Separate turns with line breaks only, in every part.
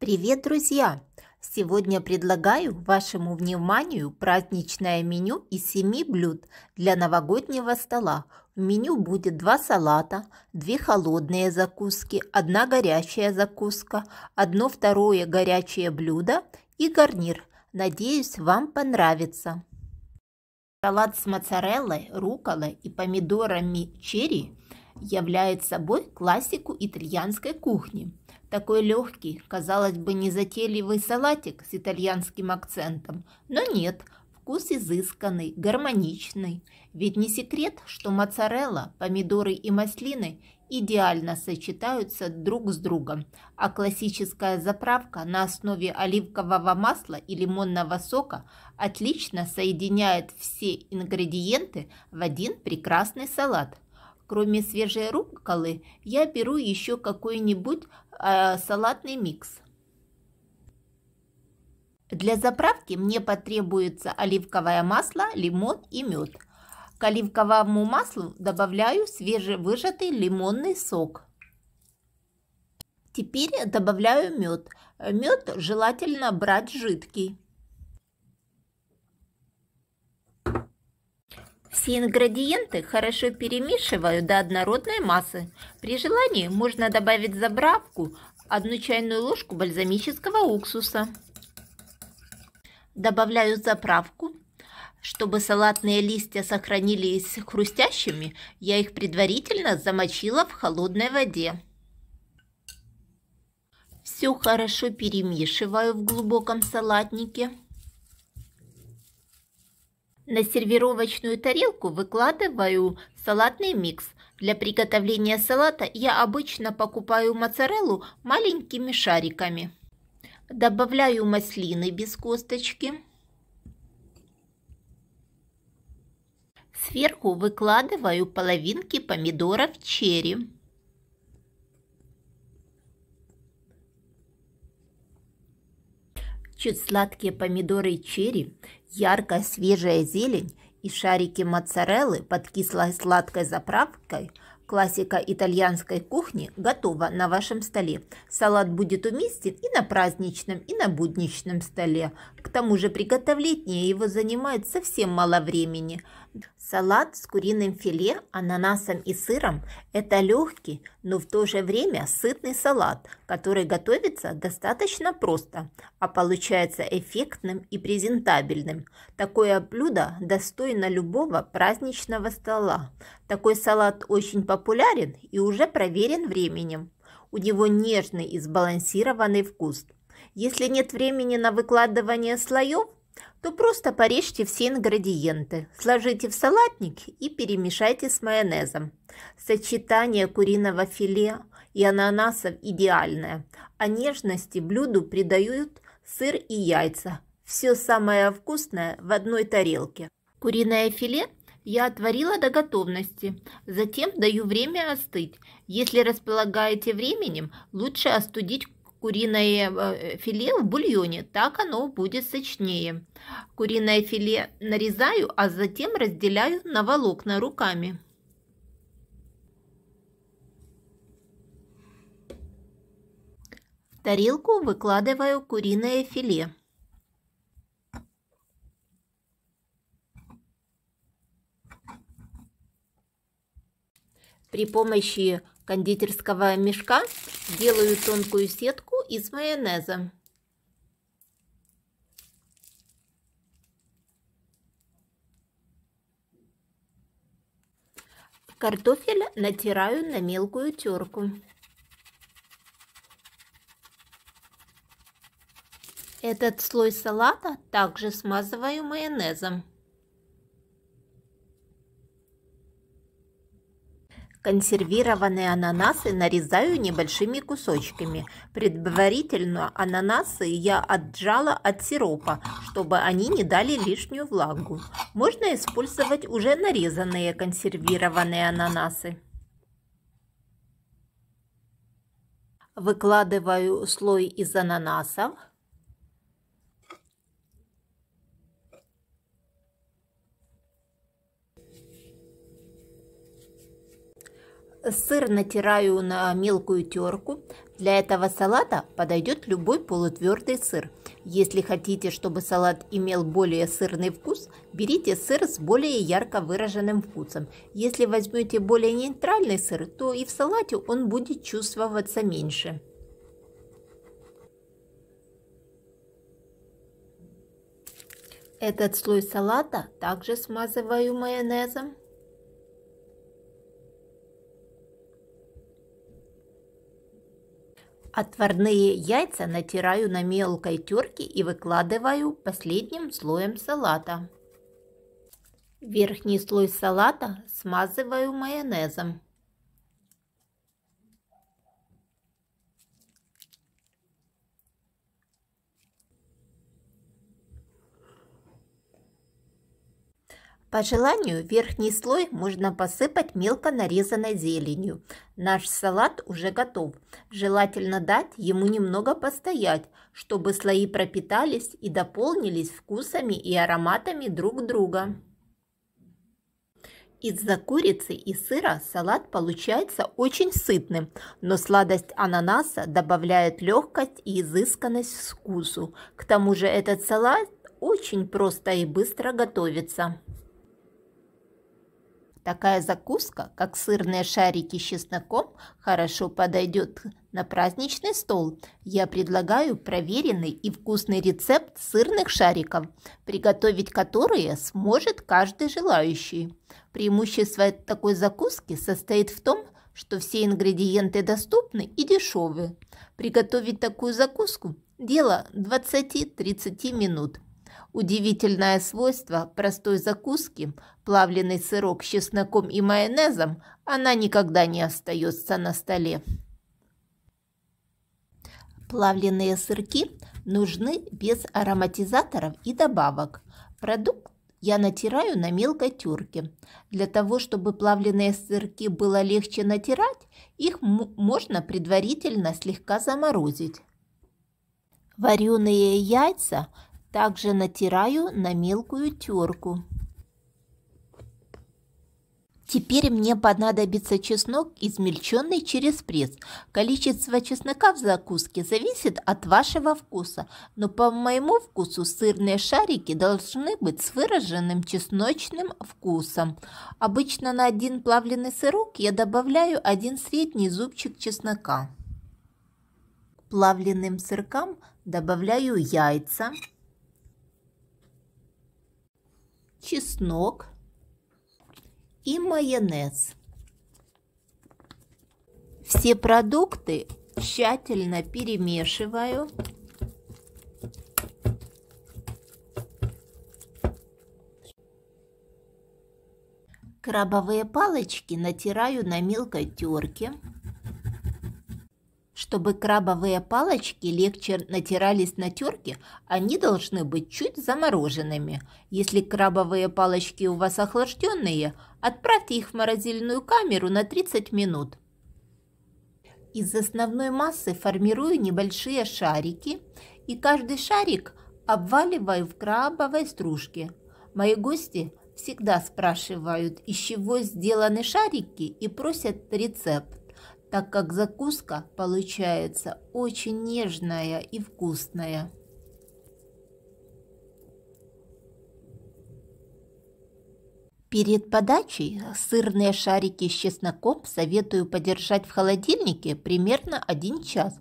Привет, друзья! Сегодня предлагаю вашему вниманию праздничное меню из 7 блюд для новогоднего стола. В меню будет 2 салата, 2 холодные закуски, 1 горячая закуска, 1 второе горячее блюдо и гарнир. Надеюсь, вам понравится. Салат с моцареллой, руколой и помидорами черри являет собой классику итальянской кухни – такой легкий, казалось бы, незатейливый салатик с итальянским акцентом, но нет, вкус изысканный, гармоничный. Ведь не секрет, что моцарелла, помидоры и маслины идеально сочетаются друг с другом, а классическая заправка на основе оливкового масла и лимонного сока отлично соединяет все ингредиенты в один прекрасный салат. Кроме свежей рукколы, я беру еще какой-нибудь Э, салатный микс. Для заправки мне потребуется оливковое масло, лимон и мед. К оливковому маслу добавляю свежевыжатый лимонный сок. Теперь добавляю мед. Мед желательно брать жидкий. Все ингредиенты хорошо перемешиваю до однородной массы. При желании можно добавить заправку одну чайную ложку бальзамического уксуса. Добавляю заправку. Чтобы салатные листья сохранились хрустящими, я их предварительно замочила в холодной воде. Все хорошо перемешиваю в глубоком салатнике. На сервировочную тарелку выкладываю салатный микс. Для приготовления салата я обычно покупаю моцареллу маленькими шариками. Добавляю маслины без косточки. Сверху выкладываю половинки помидоров черри. Чуть сладкие помидоры черри Яркая свежая зелень и шарики моцареллы под кислой сладкой заправкой – Классика итальянской кухни готова на вашем столе. Салат будет уместен и на праздничном, и на будничном столе. К тому же приготовление его занимает совсем мало времени. Салат с куриным филе, ананасом и сыром – это легкий, но в то же время сытный салат, который готовится достаточно просто, а получается эффектным и презентабельным. Такое блюдо достойно любого праздничного стола. Такой салат очень популярен и уже проверен временем. У него нежный и сбалансированный вкус. Если нет времени на выкладывание слоев, то просто порежьте все ингредиенты, сложите в салатник и перемешайте с майонезом. Сочетание куриного филе и ананасов идеальное, а нежности блюду придают сыр и яйца. Все самое вкусное в одной тарелке. Куриное филе я отварила до готовности, затем даю время остыть. Если располагаете временем, лучше остудить куриное э, филе в бульоне, так оно будет сочнее. Куриное филе нарезаю, а затем разделяю на волокна руками. В тарелку выкладываю куриное филе. При помощи кондитерского мешка делаю тонкую сетку из майонеза. Картофель натираю на мелкую терку. Этот слой салата также смазываю майонезом. Консервированные ананасы нарезаю небольшими кусочками. Предварительно ананасы я отжала от сиропа, чтобы они не дали лишнюю влагу. Можно использовать уже нарезанные консервированные ананасы. Выкладываю слой из ананасов – Сыр натираю на мелкую терку. Для этого салата подойдет любой полутвердый сыр. Если хотите, чтобы салат имел более сырный вкус, берите сыр с более ярко выраженным вкусом. Если возьмете более нейтральный сыр, то и в салате он будет чувствоваться меньше. Этот слой салата также смазываю майонезом. Отварные яйца натираю на мелкой терке и выкладываю последним слоем салата. Верхний слой салата смазываю майонезом. По желанию верхний слой можно посыпать мелко нарезанной зеленью. Наш салат уже готов. Желательно дать ему немного постоять, чтобы слои пропитались и дополнились вкусами и ароматами друг друга. Из-за курицы и сыра салат получается очень сытным, но сладость ананаса добавляет легкость и изысканность вкусу. К тому же этот салат очень просто и быстро готовится. Такая закуска, как сырные шарики с чесноком, хорошо подойдет на праздничный стол. Я предлагаю проверенный и вкусный рецепт сырных шариков, приготовить которые сможет каждый желающий. Преимущество такой закуски состоит в том, что все ингредиенты доступны и дешевы. Приготовить такую закуску – дело 20-30 минут – Удивительное свойство простой закуски, плавленый сырок с чесноком и майонезом, она никогда не остается на столе. Плавленые сырки нужны без ароматизаторов и добавок. Продукт я натираю на мелкой терке. Для того, чтобы плавленые сырки было легче натирать, их можно предварительно слегка заморозить. Вареные яйца также натираю на мелкую терку. Теперь мне понадобится чеснок, измельченный через пресс. Количество чеснока в закуске зависит от вашего вкуса, но по моему вкусу сырные шарики должны быть с выраженным чесночным вкусом. Обычно на один плавленый сырок я добавляю один средний зубчик чеснока. К плавленным сыркам добавляю яйца. чеснок и майонез. Все продукты тщательно перемешиваю. Крабовые палочки натираю на мелкой терке. Чтобы крабовые палочки легче натирались на терке, они должны быть чуть замороженными. Если крабовые палочки у вас охлажденные, отправьте их в морозильную камеру на 30 минут. Из основной массы формирую небольшие шарики и каждый шарик обваливаю в крабовой стружке. Мои гости всегда спрашивают, из чего сделаны шарики и просят рецепт так как закуска получается очень нежная и вкусная. Перед подачей сырные шарики с чесноком советую подержать в холодильнике примерно 1 час.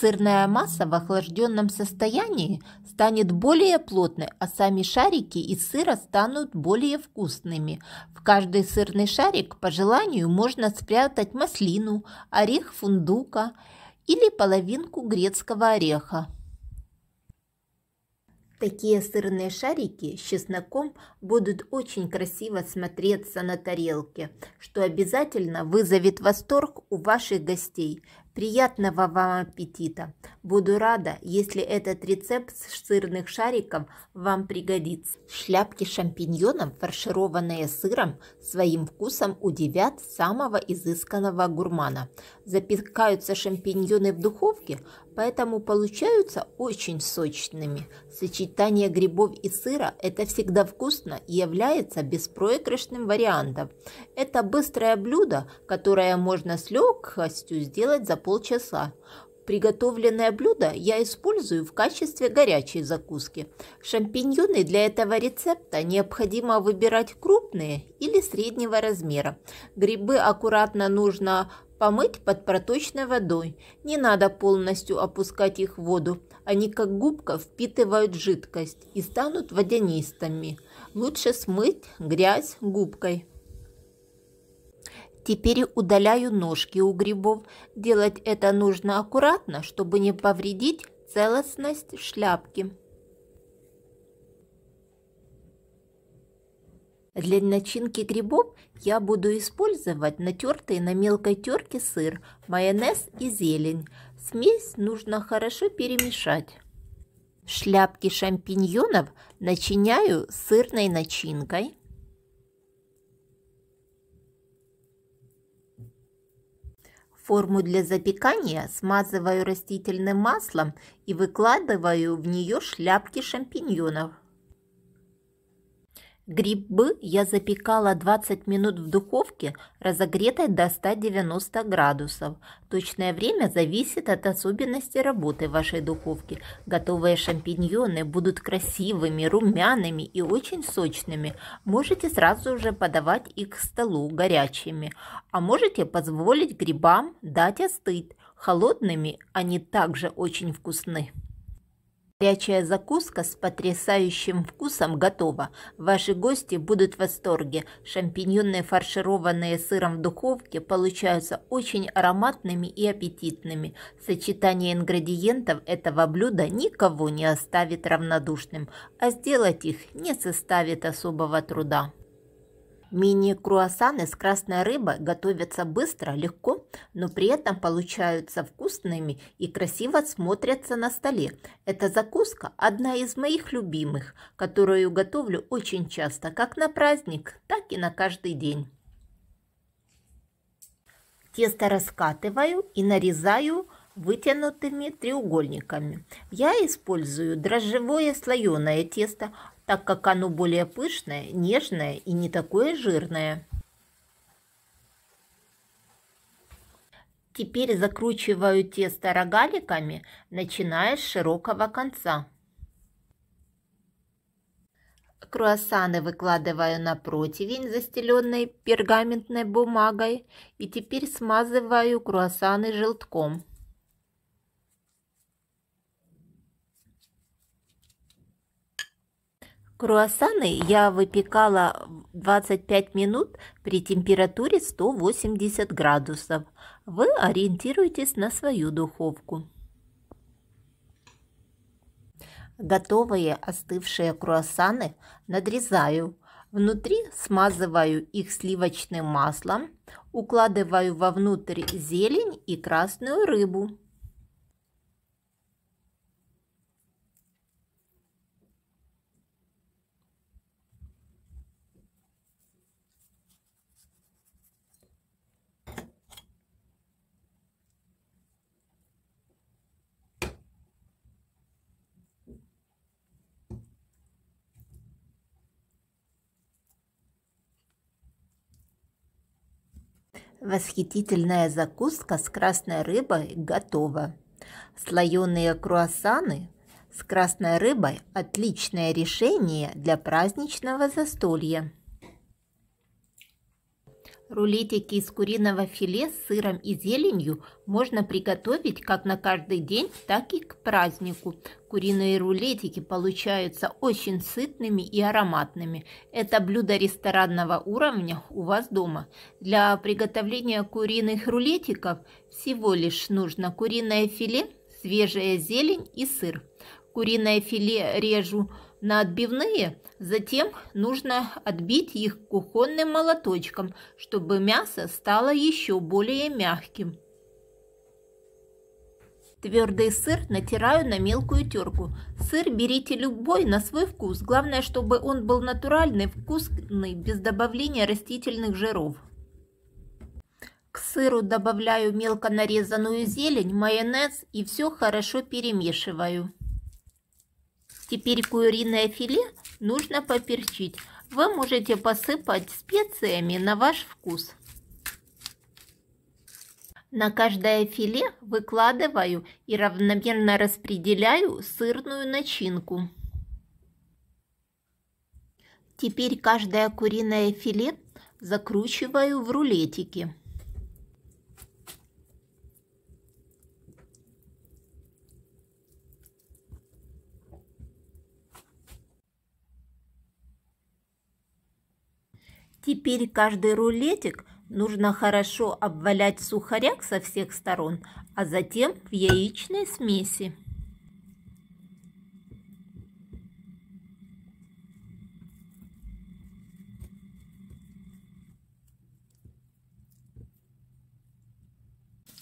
Сырная масса в охлажденном состоянии станет более плотной, а сами шарики из сыра станут более вкусными. В каждый сырный шарик по желанию можно спрятать маслину, орех фундука или половинку грецкого ореха. Такие сырные шарики с чесноком будут очень красиво смотреться на тарелке, что обязательно вызовет восторг у ваших гостей. Приятного вам аппетита! Буду рада, если этот рецепт с сырных шариков вам пригодится. Шляпки шампиньонов, фаршированные сыром, своим вкусом удивят самого изысканного гурмана. Запекаются шампиньоны в духовке, поэтому получаются очень сочными. Сочетание грибов и сыра – это всегда вкусно и является беспроигрышным вариантом. Это быстрое блюдо, которое можно с легкостью сделать за полчаса. Приготовленное блюдо я использую в качестве горячей закуски. Шампиньоны для этого рецепта необходимо выбирать крупные или среднего размера. Грибы аккуратно нужно Помыть под проточной водой. Не надо полностью опускать их в воду. Они как губка впитывают жидкость и станут водянистыми. Лучше смыть грязь губкой. Теперь удаляю ножки у грибов. Делать это нужно аккуратно, чтобы не повредить целостность шляпки. Для начинки грибов я буду использовать натертый на мелкой терке сыр, майонез и зелень. Смесь нужно хорошо перемешать. Шляпки шампиньонов начиняю сырной начинкой. Форму для запекания смазываю растительным маслом и выкладываю в нее шляпки шампиньонов. Грибы я запекала 20 минут в духовке, разогретой до 190 градусов. Точное время зависит от особенностей работы вашей духовки. Готовые шампиньоны будут красивыми, румяными и очень сочными. Можете сразу же подавать их к столу горячими, а можете позволить грибам дать остыть. Холодными они также очень вкусны. Горячая закуска с потрясающим вкусом готова. Ваши гости будут в восторге. Шампиньоны, фаршированные сыром в духовке, получаются очень ароматными и аппетитными. Сочетание ингредиентов этого блюда никого не оставит равнодушным, а сделать их не составит особого труда. Мини-круассаны с красной рыбой готовятся быстро, легко, но при этом получаются вкусными и красиво смотрятся на столе. Эта закуска – одна из моих любимых, которую готовлю очень часто, как на праздник, так и на каждый день. Тесто раскатываю и нарезаю вытянутыми треугольниками. Я использую дрожжевое слоеное тесто, так как оно более пышное, нежное и не такое жирное. Теперь закручиваю тесто рогаликами, начиная с широкого конца. Круассаны выкладываю на противень, застеленный пергаментной бумагой, и теперь смазываю круассаны желтком. Круассаны я выпекала 25 минут при температуре 180 градусов. Вы ориентируйтесь на свою духовку. Готовые остывшие круассаны надрезаю. Внутри смазываю их сливочным маслом, укладываю вовнутрь зелень и красную рыбу. Восхитительная закуска с красной рыбой готова. Слоеные круассаны с красной рыбой – отличное решение для праздничного застолья. Рулетики из куриного филе с сыром и зеленью можно приготовить как на каждый день, так и к празднику. Куриные рулетики получаются очень сытными и ароматными. Это блюдо ресторанного уровня у вас дома. Для приготовления куриных рулетиков всего лишь нужно куриное филе, свежая зелень и сыр. Куриное филе режу на отбивные. Затем нужно отбить их кухонным молоточком, чтобы мясо стало еще более мягким. Твердый сыр натираю на мелкую терку. Сыр берите любой на свой вкус, главное, чтобы он был натуральный, вкусный, без добавления растительных жиров. К сыру добавляю мелко нарезанную зелень, майонез и все хорошо перемешиваю. Теперь куриное филе нужно поперчить. Вы можете посыпать специями на ваш вкус. На каждое филе выкладываю и равномерно распределяю сырную начинку. Теперь каждое куриное филе закручиваю в рулетики. Теперь каждый рулетик нужно хорошо обвалять сухаряк со всех сторон, а затем в яичной смеси.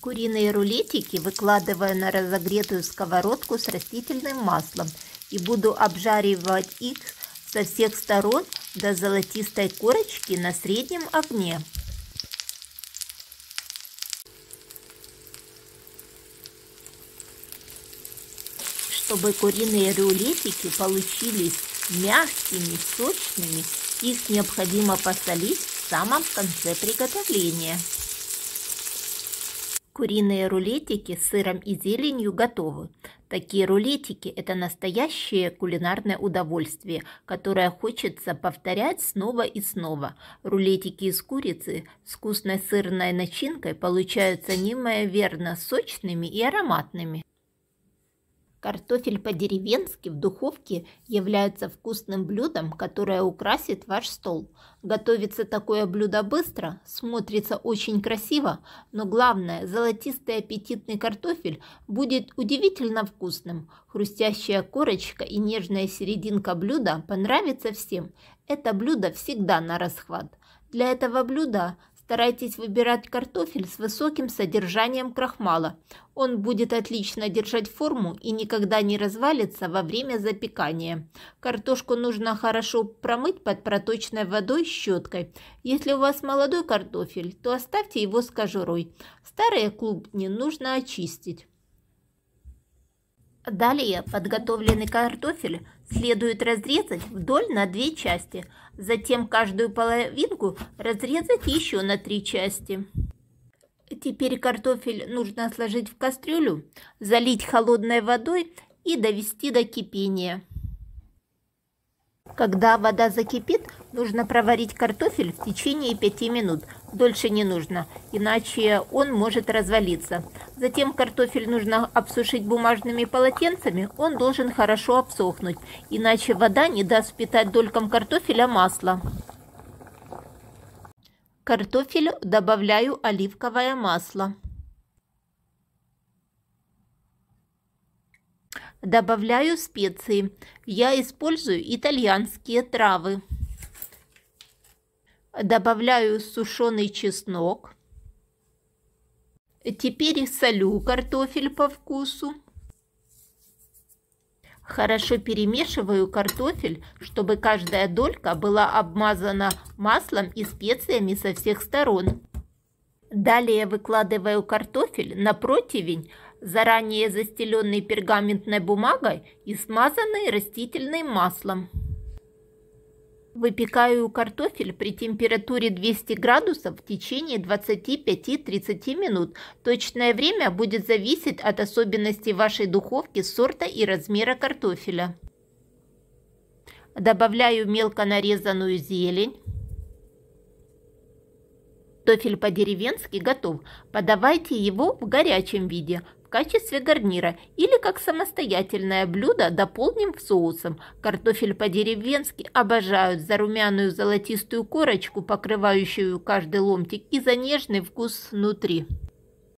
Куриные рулетики выкладываю на разогретую сковородку с растительным маслом и буду обжаривать их со всех сторон – до золотистой корочки на среднем огне. Чтобы куриные рулетики получились мягкими, сочными, их необходимо посолить в самом конце приготовления. Куриные рулетики с сыром и зеленью готовы. Такие рулетики – это настоящее кулинарное удовольствие, которое хочется повторять снова и снова. Рулетики из курицы с вкусной сырной начинкой получаются неимоверно сочными и ароматными. Картофель по-деревенски в духовке является вкусным блюдом, которое украсит ваш стол. Готовится такое блюдо быстро, смотрится очень красиво, но главное, золотистый аппетитный картофель будет удивительно вкусным. Хрустящая корочка и нежная серединка блюда понравится всем. Это блюдо всегда на расхват. Для этого блюда Старайтесь выбирать картофель с высоким содержанием крахмала. Он будет отлично держать форму и никогда не развалится во время запекания. Картошку нужно хорошо промыть под проточной водой щеткой. Если у вас молодой картофель, то оставьте его с кожурой. Старые клубни нужно очистить. Далее подготовленный картофель следует разрезать вдоль на две части – Затем каждую половинку разрезать еще на три части. Теперь картофель нужно сложить в кастрюлю, залить холодной водой и довести до кипения. Когда вода закипит, нужно проварить картофель в течение 5 минут. Дольше не нужно, иначе он может развалиться. Затем картофель нужно обсушить бумажными полотенцами, он должен хорошо обсохнуть, иначе вода не даст впитать долькам картофеля масло. Картофель добавляю оливковое масло. Добавляю специи. Я использую итальянские травы. Добавляю сушеный чеснок. Теперь солю картофель по вкусу. Хорошо перемешиваю картофель, чтобы каждая долька была обмазана маслом и специями со всех сторон. Далее выкладываю картофель на противень, заранее застеленный пергаментной бумагой и смазанный растительным маслом. Выпекаю картофель при температуре 200 градусов в течение 25-30 минут. Точное время будет зависеть от особенностей вашей духовки, сорта и размера картофеля. Добавляю мелко нарезанную зелень. Картофель по-деревенски готов. Подавайте его в горячем виде качестве гарнира или как самостоятельное блюдо дополним соусом. Картофель по-деревенски обожают за румяную золотистую корочку, покрывающую каждый ломтик, и за нежный вкус внутри.